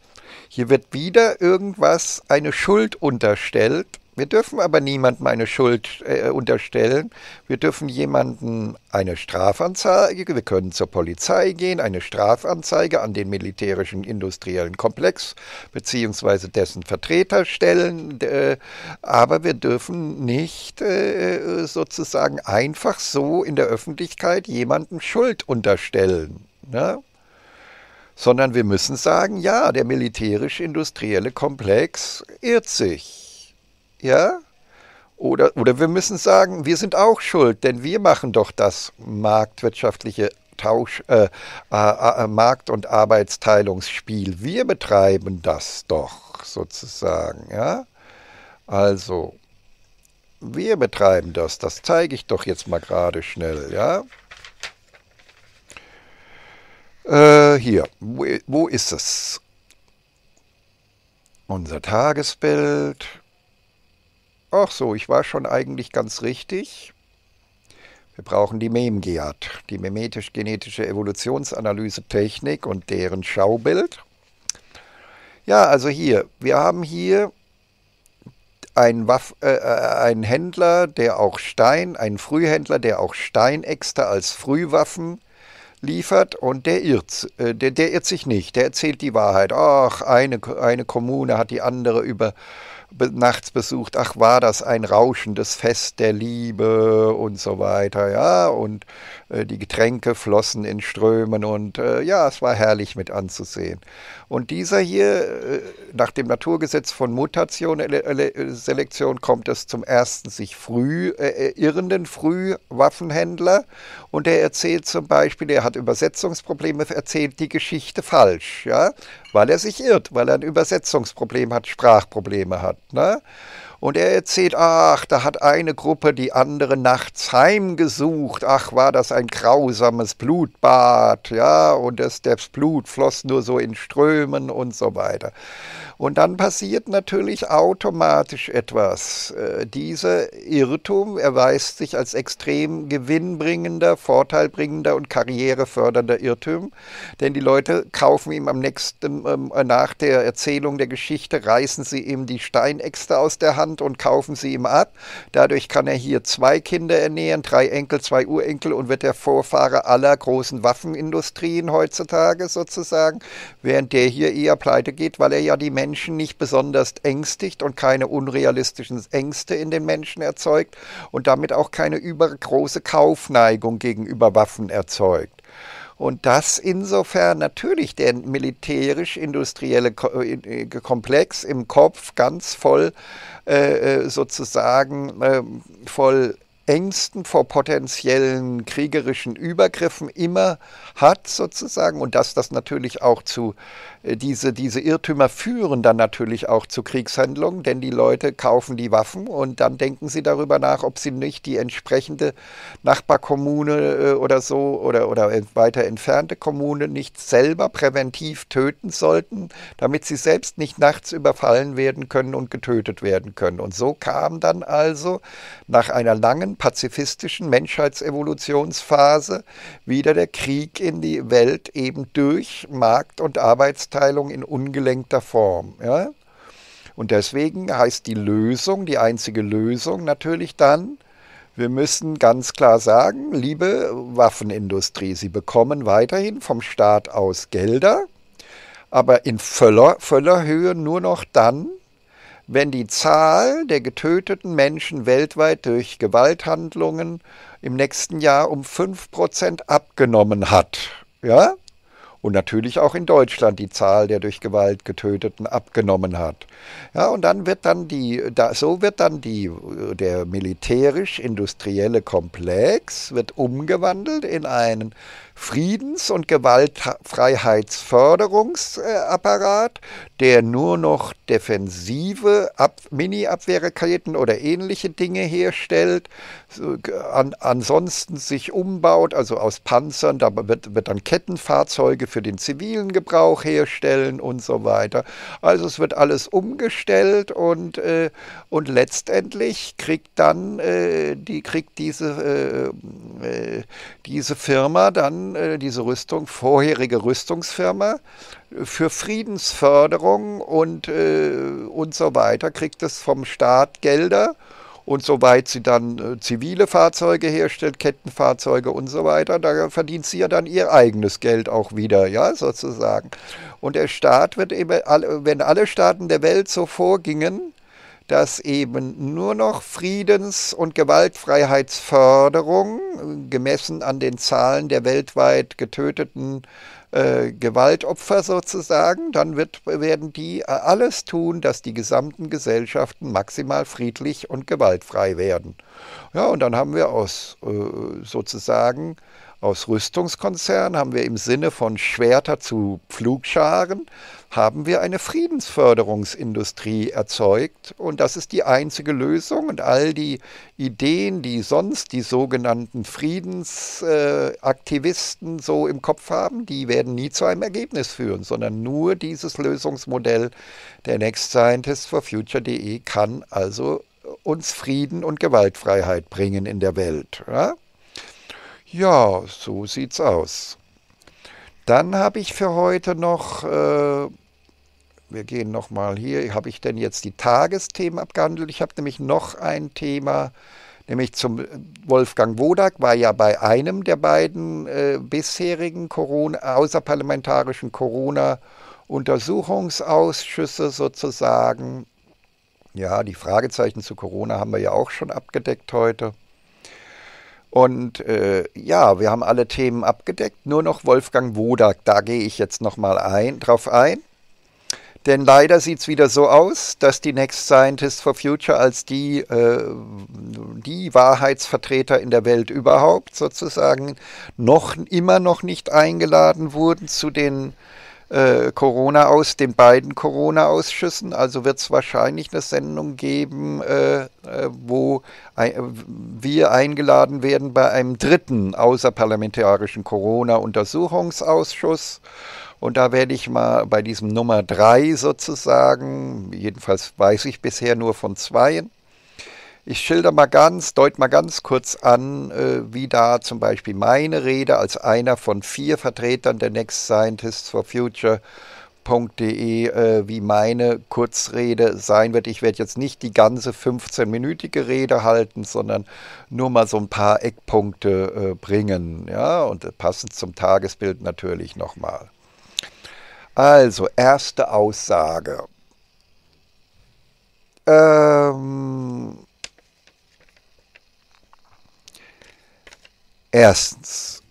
Hier wird wieder irgendwas eine Schuld unterstellt wir dürfen aber niemandem eine Schuld äh, unterstellen. Wir dürfen jemanden eine Strafanzeige, wir können zur Polizei gehen, eine Strafanzeige an den militärischen industriellen Komplex bzw. dessen Vertreter stellen. Äh, aber wir dürfen nicht äh, sozusagen einfach so in der Öffentlichkeit jemandem Schuld unterstellen. Ne? sondern wir müssen sagen, ja, der militärisch-industrielle Komplex irrt sich. Ja? Oder, oder wir müssen sagen, wir sind auch schuld, denn wir machen doch das marktwirtschaftliche Tausch, äh, äh, äh, Markt- und Arbeitsteilungsspiel. Wir betreiben das doch sozusagen. Ja? Also, wir betreiben das. Das zeige ich doch jetzt mal gerade schnell. Ja? Äh, hier, wo, wo ist es? Unser Tagesbild. Ach so, ich war schon eigentlich ganz richtig. Wir brauchen die MEMGEAT, die memetisch-genetische Evolutionsanalyse-Technik und deren Schaubild. Ja, also hier, wir haben hier einen, Waff, äh, äh einen Händler, der auch Stein, einen Frühhändler, der auch Steinäxte als Frühwaffen liefert und der irrt, äh, der, der irrt sich nicht, der erzählt die Wahrheit. Ach, eine, eine Kommune hat die andere über nachts besucht, ach war das ein rauschendes Fest der Liebe und so weiter, ja, und äh, die Getränke flossen in Strömen und äh, ja, es war herrlich mit anzusehen. Und dieser hier, äh, nach dem Naturgesetz von Mutation, Selektion kommt es zum ersten sich früh äh, irrenden Frühwaffenhändler und er erzählt zum Beispiel, er hat Übersetzungsprobleme, erzählt die Geschichte falsch, ja, weil er sich irrt, weil er ein Übersetzungsproblem hat, Sprachprobleme hat, ne? Und er erzählt, ach, da hat eine Gruppe die andere nachts heimgesucht. Ach, war das ein grausames Blutbad, ja, und das, das Blut floss nur so in Strömen und so weiter. Und dann passiert natürlich automatisch etwas. Äh, dieser Irrtum erweist sich als extrem gewinnbringender, vorteilbringender und karrierefördernder Irrtum, denn die Leute kaufen ihm am nächsten, ähm, äh, nach der Erzählung der Geschichte, reißen sie ihm die Steinäxte aus der Hand Land und kaufen sie ihm ab. Dadurch kann er hier zwei Kinder ernähren, drei Enkel, zwei Urenkel und wird der Vorfahre aller großen Waffenindustrien heutzutage sozusagen, während der hier eher pleite geht, weil er ja die Menschen nicht besonders ängstigt und keine unrealistischen Ängste in den Menschen erzeugt und damit auch keine übergroße Kaufneigung gegenüber Waffen erzeugt. Und das insofern natürlich der militärisch-industrielle äh, Komplex im Kopf ganz voll äh, äh, sozusagen äh, voll Ängsten vor potenziellen kriegerischen Übergriffen immer hat sozusagen und dass das natürlich auch zu äh, diese, diese Irrtümer führen dann natürlich auch zu Kriegshandlungen, denn die Leute kaufen die Waffen und dann denken sie darüber nach, ob sie nicht die entsprechende Nachbarkommune äh, oder so oder, oder weiter entfernte Kommune nicht selber präventiv töten sollten, damit sie selbst nicht nachts überfallen werden können und getötet werden können. Und so kam dann also nach einer langen pazifistischen Menschheitsevolutionsphase wieder der Krieg in die Welt eben durch Markt und Arbeitsteilung Aufteilung in ungelenkter Form. Ja? Und deswegen heißt die Lösung, die einzige Lösung natürlich dann, wir müssen ganz klar sagen, liebe Waffenindustrie, Sie bekommen weiterhin vom Staat aus Gelder, aber in voller, völler Höhe nur noch dann, wenn die Zahl der getöteten Menschen weltweit durch Gewalthandlungen im nächsten Jahr um 5% abgenommen hat. Ja? und natürlich auch in Deutschland die Zahl der durch Gewalt getöteten abgenommen hat. Ja, und dann wird dann die, da, so wird dann die, äh, der militärisch-industrielle Komplex wird umgewandelt in einen Friedens- und Gewaltfreiheitsförderungsapparat, der nur noch defensive Ab Mini-Abwehrraketen oder ähnliche Dinge herstellt, an, ansonsten sich umbaut, also aus Panzern, da wird, wird dann Kettenfahrzeuge für den zivilen Gebrauch herstellen und so weiter. Also es wird alles umgestellt und, äh, und letztendlich kriegt dann äh, die, kriegt diese, äh, äh diese Firma dann äh, diese Rüstung, vorherige Rüstungsfirma, für Friedensförderung und, äh, und so weiter, kriegt es vom Staat Gelder. Und soweit sie dann äh, zivile Fahrzeuge herstellt, Kettenfahrzeuge und so weiter, da verdient sie ja dann ihr eigenes Geld auch wieder, ja, sozusagen. Und der Staat wird eben, wenn alle Staaten der Welt so vorgingen, dass eben nur noch Friedens- und Gewaltfreiheitsförderung, gemessen an den Zahlen der weltweit getöteten äh, Gewaltopfer sozusagen, dann wird, werden die äh, alles tun, dass die gesamten Gesellschaften maximal friedlich und gewaltfrei werden. Ja, und dann haben wir aus äh, sozusagen aus Rüstungskonzernen, haben wir im Sinne von Schwerter zu Pflugscharen, haben wir eine Friedensförderungsindustrie erzeugt. Und das ist die einzige Lösung. Und all die Ideen, die sonst die sogenannten Friedensaktivisten äh, so im Kopf haben, die werden nie zu einem Ergebnis führen, sondern nur dieses Lösungsmodell der Next Scientist for Future.de kann also uns Frieden und Gewaltfreiheit bringen in der Welt. Ja, ja so sieht's aus. Dann habe ich für heute noch, äh, wir gehen nochmal hier, habe ich denn jetzt die Tagesthemen abgehandelt? Ich habe nämlich noch ein Thema, nämlich zum äh, Wolfgang Wodak, war ja bei einem der beiden äh, bisherigen Corona, außerparlamentarischen Corona- Untersuchungsausschüsse sozusagen ja, die Fragezeichen zu Corona haben wir ja auch schon abgedeckt heute. Und äh, ja, wir haben alle Themen abgedeckt, nur noch Wolfgang Wodak, da gehe ich jetzt nochmal ein, drauf ein. Denn leider sieht es wieder so aus, dass die Next Scientist for Future als die, äh, die Wahrheitsvertreter in der Welt überhaupt sozusagen noch immer noch nicht eingeladen wurden zu den äh, Corona aus, den beiden Corona-Ausschüssen. Also wird es wahrscheinlich eine Sendung geben, äh, äh wo äh, wir eingeladen werden bei einem dritten außerparlamentarischen Corona-Untersuchungsausschuss. Und da werde ich mal bei diesem Nummer drei sozusagen, jedenfalls weiß ich bisher nur von zweien, ich schilder mal ganz, deut mal ganz kurz an, äh, wie da zum Beispiel meine Rede als einer von vier Vertretern der Next Scientists for Future .de, äh, wie meine Kurzrede sein wird. Ich werde jetzt nicht die ganze 15-minütige Rede halten, sondern nur mal so ein paar Eckpunkte äh, bringen. Ja, und passend zum Tagesbild natürlich nochmal. Also, erste Aussage. Ähm, Erstens.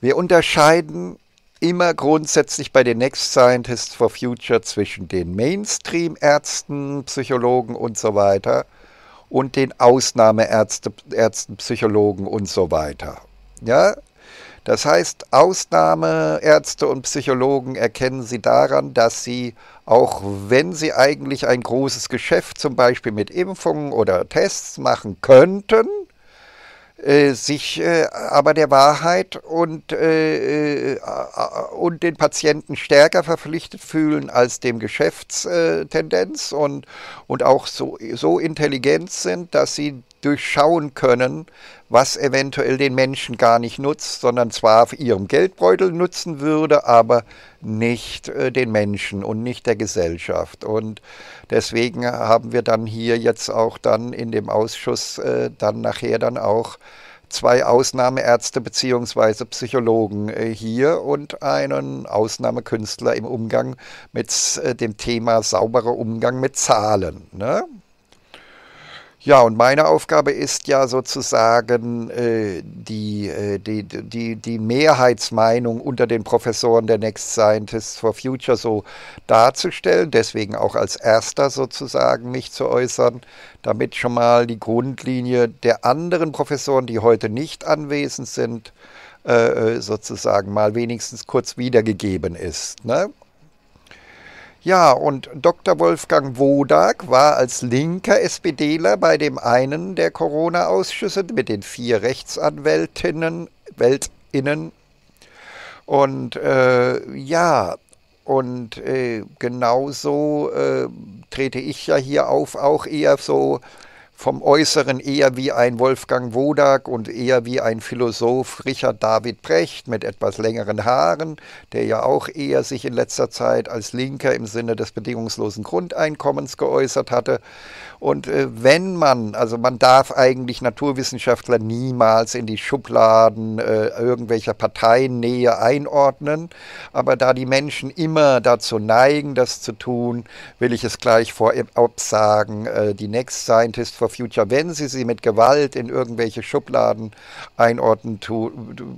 Wir unterscheiden immer grundsätzlich bei den Next Scientists for Future zwischen den Mainstream-Ärzten, Psychologen und so weiter und den Ausnahmeärzten, Ärzten, Psychologen und so weiter. Ja? Das heißt, Ausnahmeärzte und Psychologen erkennen sie daran, dass sie, auch wenn sie eigentlich ein großes Geschäft zum Beispiel mit Impfungen oder Tests machen könnten, äh, sich äh, aber der Wahrheit und, äh, äh, äh, und den Patienten stärker verpflichtet fühlen als dem Geschäftstendenz und, und auch so, so intelligent sind, dass sie durchschauen können, was eventuell den Menschen gar nicht nutzt, sondern zwar ihrem Geldbeutel nutzen würde, aber nicht äh, den Menschen und nicht der Gesellschaft. Und Deswegen haben wir dann hier jetzt auch dann in dem Ausschuss äh, dann nachher dann auch zwei Ausnahmeärzte bzw. Psychologen äh, hier und einen Ausnahmekünstler im Umgang mit äh, dem Thema sauberer Umgang mit Zahlen. Ne? Ja, und meine Aufgabe ist ja sozusagen äh, die, äh, die, die, die Mehrheitsmeinung unter den Professoren der Next Scientists for Future so darzustellen, deswegen auch als erster sozusagen mich zu äußern, damit schon mal die Grundlinie der anderen Professoren, die heute nicht anwesend sind, äh, äh sozusagen mal wenigstens kurz wiedergegeben ist. Ne? Ja, und Dr. Wolfgang Wodak war als linker SPDler bei dem einen der Corona-Ausschüsse mit den vier Rechtsanwältinnen, Weltinnen. Und äh, ja, und äh, genauso äh, trete ich ja hier auf, auch eher so vom Äußeren eher wie ein Wolfgang Wodak und eher wie ein Philosoph Richard David Brecht mit etwas längeren Haaren, der ja auch eher sich in letzter Zeit als Linker im Sinne des bedingungslosen Grundeinkommens geäußert hatte und äh, wenn man, also man darf eigentlich Naturwissenschaftler niemals in die Schubladen äh, irgendwelcher Parteiennähe einordnen, aber da die Menschen immer dazu neigen, das zu tun, will ich es gleich vorab sagen, äh, die Next Scientist for Future, wenn sie sie mit Gewalt in irgendwelche Schubladen einordnen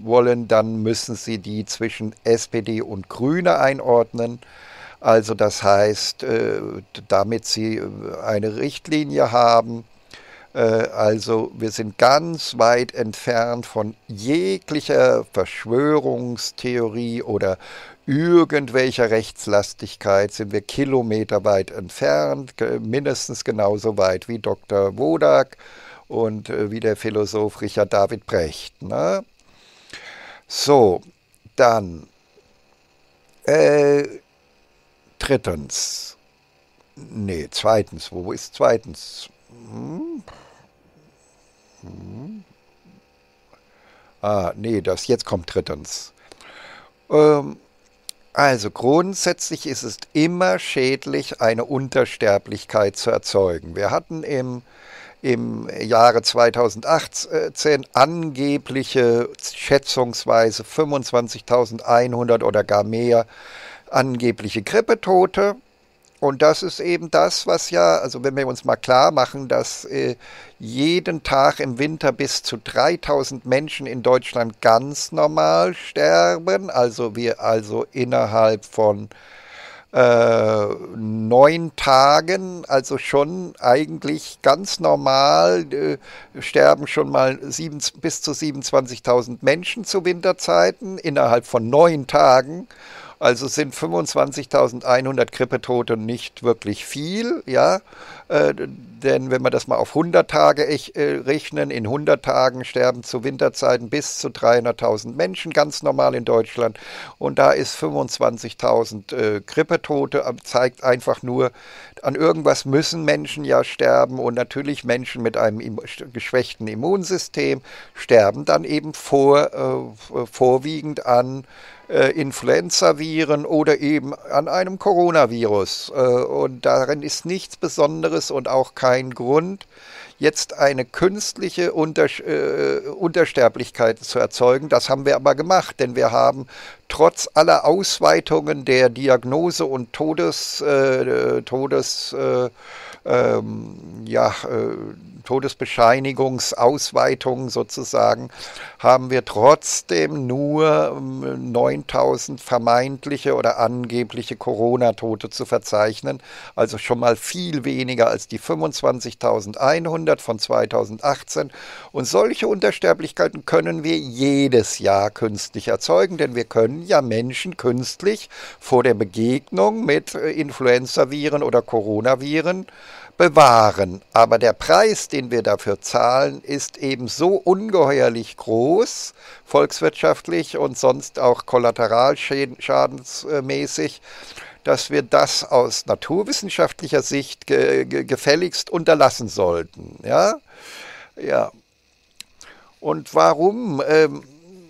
wollen, dann müssen sie die zwischen SPD und Grüne einordnen. Also das heißt, äh, damit sie äh, eine Richtlinie haben, äh, also wir sind ganz weit entfernt von jeglicher Verschwörungstheorie oder irgendwelcher Rechtslastigkeit sind wir kilometerweit entfernt, mindestens genauso weit wie Dr. Wodak und wie der Philosoph Richard David Brecht. Ne? So, dann. Äh, drittens, nee, zweitens, wo ist zweitens? Hm? Hm? Ah, nee, das jetzt kommt drittens. Ähm, also grundsätzlich ist es immer schädlich, eine Untersterblichkeit zu erzeugen. Wir hatten im, im Jahre 2018 angebliche schätzungsweise 25.100 oder gar mehr angebliche Grippetote. Und das ist eben das, was ja, also wenn wir uns mal klar machen, dass äh, jeden Tag im Winter bis zu 3000 Menschen in Deutschland ganz normal sterben, also wir also innerhalb von äh, neun Tagen, also schon eigentlich ganz normal, äh, sterben schon mal sieben, bis zu 27.000 Menschen zu Winterzeiten innerhalb von neun Tagen. Also sind 25.100 Grippetote nicht wirklich viel, ja. Äh, denn wenn wir das mal auf 100 Tage ich, äh, rechnen, in 100 Tagen sterben zu Winterzeiten bis zu 300.000 Menschen ganz normal in Deutschland. Und da ist 25.000 äh, Grippetote, äh, zeigt einfach nur, an irgendwas müssen Menschen ja sterben. Und natürlich Menschen mit einem im, geschwächten Immunsystem sterben dann eben vor, äh, vorwiegend an äh, Influenzaviren oder eben an einem Coronavirus. und darin ist nichts Besonderes anderes und auch kein Grund, jetzt eine künstliche Unter äh, Untersterblichkeit zu erzeugen. Das haben wir aber gemacht, denn wir haben trotz aller Ausweitungen der Diagnose und Todes, äh, Todes, äh, ähm, ja, äh, Todesbescheinigungsausweitung sozusagen, haben wir trotzdem nur 9000 ähm, vermeintliche oder angebliche Corona-Tote zu verzeichnen. Also schon mal viel weniger als die 25.100 100 von 2018. Und solche Untersterblichkeiten können wir jedes Jahr künstlich erzeugen, denn wir können ja Menschen künstlich vor der Begegnung mit äh, Influenzaviren oder Coronaviren bewahren. Aber der Preis, den wir dafür zahlen, ist eben so ungeheuerlich groß, volkswirtschaftlich und sonst auch kollateralschadensmäßig, dass wir das aus naturwissenschaftlicher Sicht ge ge gefälligst unterlassen sollten. Ja, ja. Und warum ähm,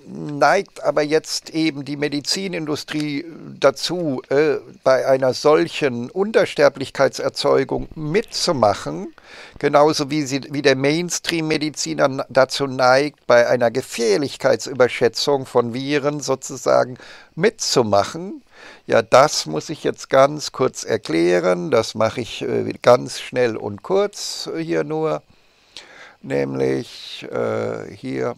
neigt aber jetzt eben die Medizinindustrie dazu, äh, bei einer solchen Untersterblichkeitserzeugung mitzumachen, genauso wie, sie, wie der Mainstream-Mediziner dazu neigt, bei einer Gefährlichkeitsüberschätzung von Viren sozusagen mitzumachen ja, das muss ich jetzt ganz kurz erklären, das mache ich äh, ganz schnell und kurz äh, hier nur, nämlich äh, hier,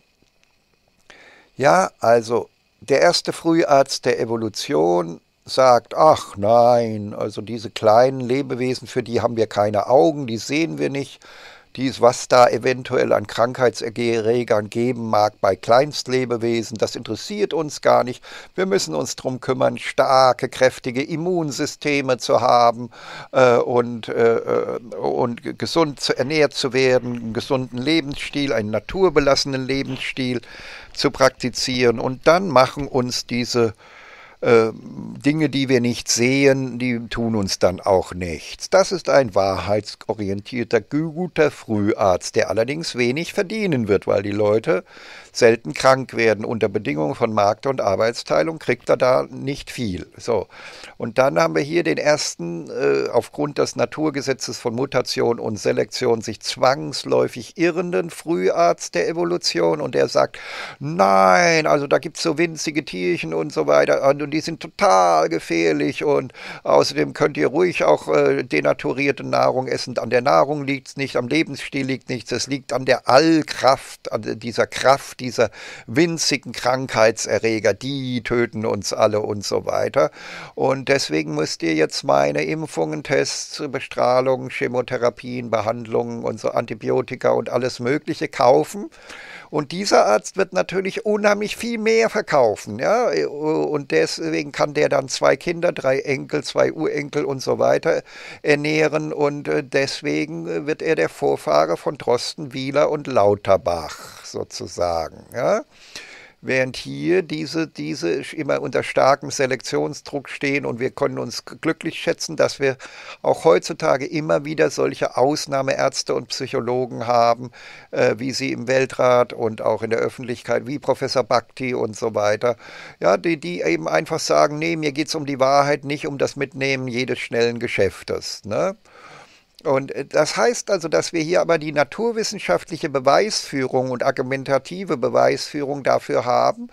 ja, also der erste Früharzt der Evolution sagt, ach nein, also diese kleinen Lebewesen, für die haben wir keine Augen, die sehen wir nicht, dies, was da eventuell an Krankheitserregern geben mag bei Kleinstlebewesen, das interessiert uns gar nicht. Wir müssen uns darum kümmern, starke, kräftige Immunsysteme zu haben äh, und, äh, äh und gesund zu, ernährt zu werden, einen gesunden Lebensstil, einen naturbelassenen Lebensstil zu praktizieren. Und dann machen uns diese ähm, Dinge, die wir nicht sehen, die tun uns dann auch nichts. Das ist ein wahrheitsorientierter, guter Früharzt, der allerdings wenig verdienen wird, weil die Leute selten krank werden. Unter Bedingungen von Markt- und Arbeitsteilung kriegt er da nicht viel. So. Und dann haben wir hier den ersten, äh, aufgrund des Naturgesetzes von Mutation und Selektion, sich zwangsläufig irrenden Früharzt der Evolution und der sagt, nein, also da gibt es so winzige Tierchen und so weiter und, und die sind total gefährlich und außerdem könnt ihr ruhig auch äh, denaturierte Nahrung essen. An der Nahrung liegt es nicht, am Lebensstil liegt nichts, es liegt an der Allkraft, an dieser Kraft, die dieser winzigen Krankheitserreger, die töten uns alle und so weiter. Und deswegen müsst ihr jetzt meine Impfungen, Tests, Bestrahlungen, Chemotherapien, Behandlungen und so Antibiotika und alles Mögliche kaufen. Und dieser Arzt wird natürlich unheimlich viel mehr verkaufen. Ja? Und deswegen kann der dann zwei Kinder, drei Enkel, zwei Urenkel und so weiter ernähren. Und äh, deswegen wird er der Vorfahre von Drosten, Wieler und Lauterbach sozusagen. Ja? Während hier diese, diese immer unter starkem Selektionsdruck stehen und wir können uns glücklich schätzen, dass wir auch heutzutage immer wieder solche Ausnahmeärzte und Psychologen haben, äh, wie sie im Weltrat und auch in der Öffentlichkeit, wie Professor Bhakti und so weiter. Ja, die, die eben einfach sagen, nee, mir geht es um die Wahrheit, nicht um das Mitnehmen jedes schnellen Geschäftes. Ne? Und äh, das heißt also, dass wir hier aber die naturwissenschaftliche Beweisführung und argumentative Beweisführung dafür haben,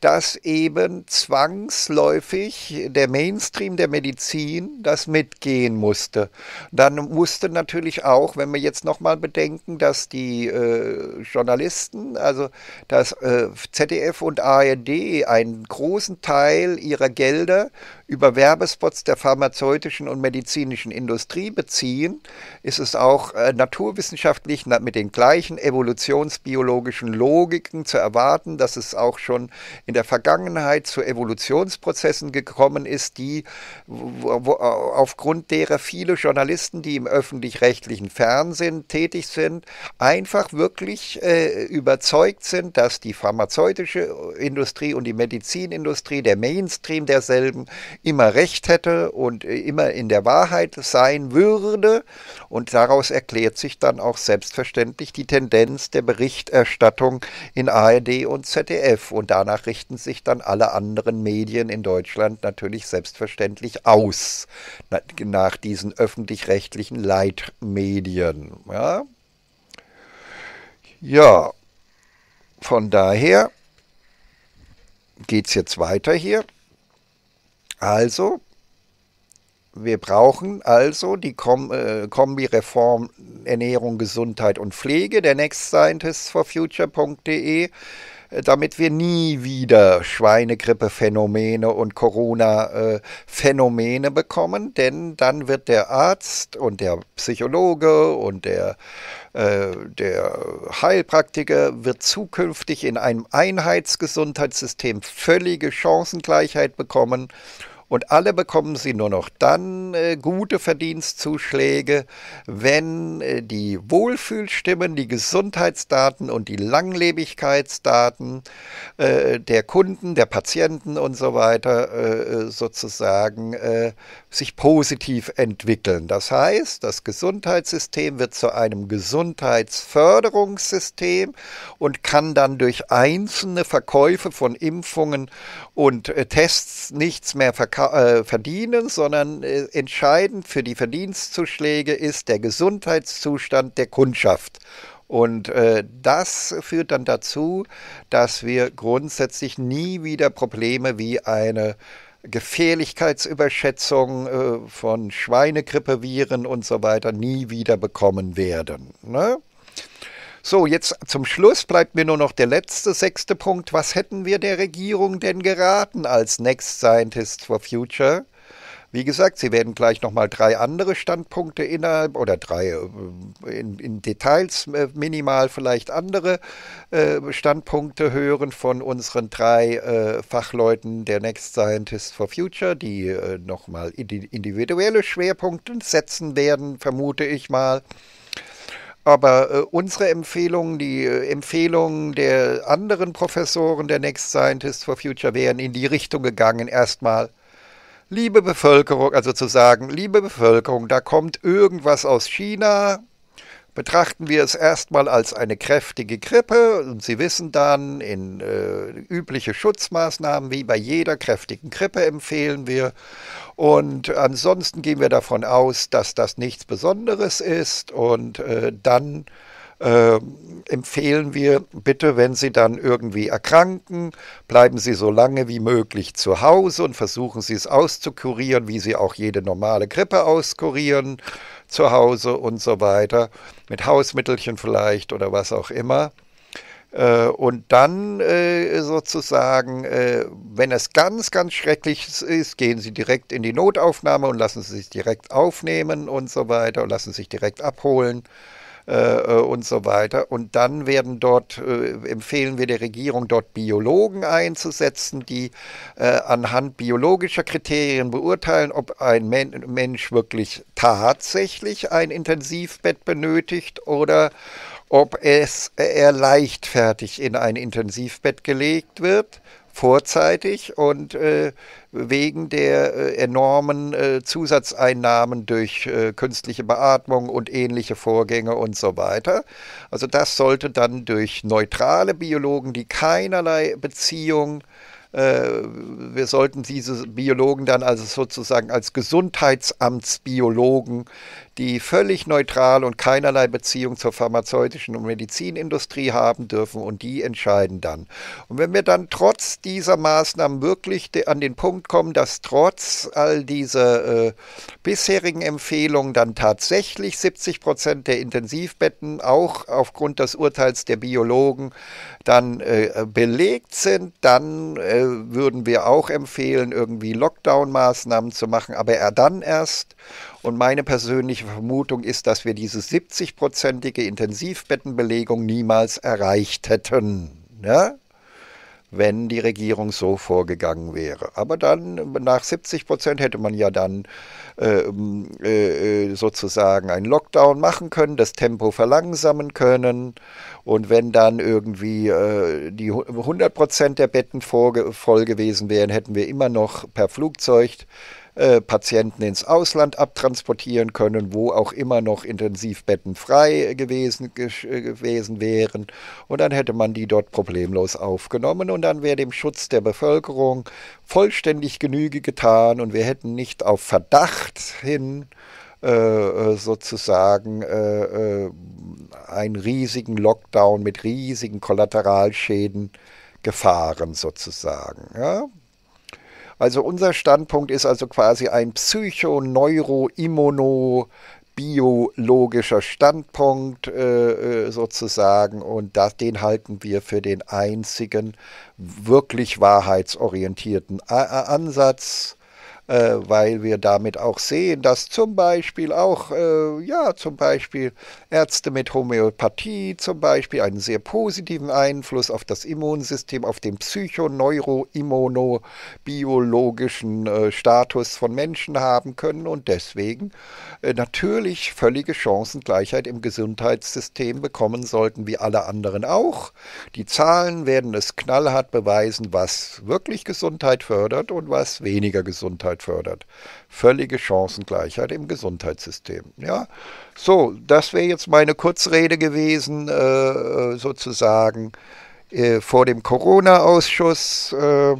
dass eben zwangsläufig der Mainstream der Medizin das mitgehen musste. Dann musste natürlich auch, wenn wir jetzt nochmal bedenken, dass die äh, Journalisten, also das äh, ZDF und ARD einen großen Teil ihrer Gelder über Werbespots der pharmazeutischen und medizinischen Industrie beziehen, ist es auch äh, naturwissenschaftlich mit den gleichen evolutionsbiologischen Logiken zu erwarten, dass es auch schon in der Vergangenheit zu Evolutionsprozessen gekommen ist, die wo, wo, äh, aufgrund derer viele Journalisten, die im öffentlich-rechtlichen Fernsehen tätig sind, einfach wirklich äh, überzeugt sind, dass die pharmazeutische Industrie und die Medizinindustrie, der Mainstream derselben, immer recht hätte und äh, immer in der Wahrheit sein würde. Und daraus erklärt sich dann auch selbstverständlich die Tendenz der Berichterstattung in ARD und ZDF. Und danach richten sich dann alle anderen Medien in Deutschland natürlich selbstverständlich aus, nach diesen öffentlich-rechtlichen Leitmedien. Ja. Ja, von daher geht es jetzt weiter hier. Also, wir brauchen also die Kom äh, Kombi-Reform Ernährung, Gesundheit und Pflege der Next Scientists for Future.de, äh, damit wir nie wieder Schweinegrippe-Phänomene und Corona-Phänomene äh, bekommen, denn dann wird der Arzt und der Psychologe und der, äh, der Heilpraktiker wird zukünftig in einem Einheitsgesundheitssystem völlige Chancengleichheit bekommen und alle bekommen sie nur noch dann äh, gute Verdienstzuschläge, wenn äh, die Wohlfühlstimmen, die Gesundheitsdaten und die Langlebigkeitsdaten äh, der Kunden, der Patienten und so weiter äh, äh, sozusagen äh, sich positiv entwickeln. Das heißt, das Gesundheitssystem wird zu einem Gesundheitsförderungssystem und kann dann durch einzelne Verkäufe von Impfungen und äh, Tests nichts mehr äh, verdienen, sondern äh, entscheidend für die Verdienstzuschläge ist der Gesundheitszustand der Kundschaft. Und äh, das führt dann dazu, dass wir grundsätzlich nie wieder Probleme wie eine Gefährlichkeitsüberschätzung äh, von Schweinegrippeviren und so weiter nie wieder bekommen werden. Ne? So, jetzt zum Schluss bleibt mir nur noch der letzte, sechste Punkt. Was hätten wir der Regierung denn geraten als Next Scientist for Future? Wie gesagt, Sie werden gleich nochmal drei andere Standpunkte innerhalb oder drei äh, in, in Details äh, minimal vielleicht andere äh, Standpunkte hören von unseren drei Fachleuten der Next Scientist for Future, die nochmal individuelle Schwerpunkte setzen werden, vermute ich mal. Aber äh, unsere Empfehlungen, die äh, Empfehlungen der anderen Professoren der Next Scientist for Future wären in die Richtung gegangen, erstmal liebe Bevölkerung, also zu sagen, liebe Bevölkerung, da kommt irgendwas aus China, betrachten wir es erstmal als eine kräftige Grippe und Sie wissen dann, in äh, übliche Schutzmaßnahmen wie bei jeder kräftigen Grippe empfehlen wir. Und ansonsten gehen wir davon aus, dass das nichts Besonderes ist und äh, dann äh, empfehlen wir bitte, wenn Sie dann irgendwie erkranken, bleiben Sie so lange wie möglich zu Hause und versuchen Sie es auszukurieren, wie Sie auch jede normale Grippe auskurieren zu Hause und so weiter, mit Hausmittelchen vielleicht oder was auch immer äh, und dann äh, sozusagen, wenn es ganz, ganz schrecklich ist, gehen Sie direkt in die Notaufnahme und lassen Sie sich direkt aufnehmen und so weiter und lassen sich direkt abholen. Äh, äh, und so weiter. Und dann werden dort, äh, empfehlen wir der Regierung, dort Biologen einzusetzen, die äh, anhand biologischer Kriterien beurteilen, ob ein Men Mensch wirklich tatsächlich ein Intensivbett benötigt oder ob es er leichtfertig in ein Intensivbett gelegt wird vorzeitig und äh, wegen der äh, enormen äh, Zusatzeinnahmen durch äh, künstliche Beatmung und ähnliche Vorgänge und so weiter. Also das sollte dann durch neutrale Biologen, die keinerlei Beziehung äh, wir sollten diese Biologen dann also sozusagen als Gesundheitsamtsbiologen die völlig neutral und keinerlei Beziehung zur pharmazeutischen und Medizinindustrie haben dürfen und die entscheiden dann. Und wenn wir dann trotz dieser Maßnahmen wirklich an den Punkt kommen, dass trotz all dieser äh, bisherigen Empfehlungen dann tatsächlich 70 Prozent der Intensivbetten auch aufgrund des Urteils der Biologen dann äh, belegt sind, dann äh, würden wir auch empfehlen, irgendwie Lockdown-Maßnahmen zu machen, aber er dann erst und meine persönliche Vermutung ist, dass wir diese 70-prozentige Intensivbettenbelegung niemals erreicht hätten. Ja? Ne? wenn die Regierung so vorgegangen wäre. Aber dann nach 70 Prozent hätte man ja dann ähm, äh, äh, sozusagen einen Lockdown machen können, das Tempo verlangsamen können und wenn dann irgendwie äh, die 100 Prozent der Betten voll gewesen wären, hätten wir immer noch per Flugzeug äh, Patienten ins Ausland abtransportieren können, wo auch immer noch Intensivbetten frei gewesen, äh, gewesen wären. Und dann hätte man die dort problemlos aufgenommen und dann wäre dem Schutz der Bevölkerung vollständig Genüge getan und wir hätten nicht auf Verdacht hin äh, sozusagen äh, einen riesigen Lockdown mit riesigen Kollateralschäden gefahren sozusagen. Ja? Also unser Standpunkt ist also quasi ein psychoneuroimmuno biologischer Standpunkt äh, äh, sozusagen und das, den halten wir für den einzigen wirklich wahrheitsorientierten A Ansatz äh, weil wir damit auch sehen, dass zum Beispiel auch, äh, ja, zum Beispiel Ärzte mit Homöopathie zum Beispiel einen sehr positiven Einfluss auf das Immunsystem, auf den psychoneuroimmunobiologischen äh, Status von Menschen haben können und deswegen äh, natürlich völlige Chancengleichheit im Gesundheitssystem bekommen sollten, wie alle anderen auch. Die Zahlen werden es knallhart beweisen, was wirklich Gesundheit fördert und was weniger Gesundheit Gesundheit fördert. Völlige Chancengleichheit im Gesundheitssystem. Ja, so, das wäre jetzt meine Kurzrede gewesen, äh, äh, sozusagen äh, vor dem Corona-Ausschuss äh,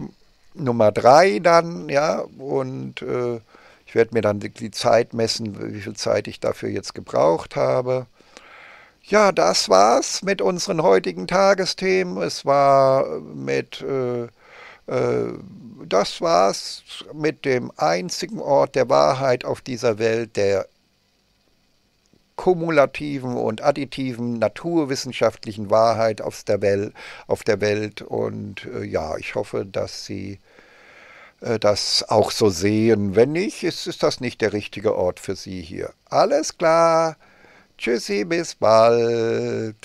Nummer drei dann, ja, und äh, ich werde mir dann die Zeit messen, wie viel Zeit ich dafür jetzt gebraucht habe. Ja, das war's mit unseren heutigen Tagesthemen. Es war mit äh, äh, das war's mit dem einzigen Ort der Wahrheit auf dieser Welt, der kumulativen und additiven naturwissenschaftlichen Wahrheit auf der Welt. Auf der Welt. Und äh, ja, ich hoffe, dass Sie äh, das auch so sehen. Wenn nicht, ist, ist das nicht der richtige Ort für Sie hier. Alles klar. Tschüssi, bis bald.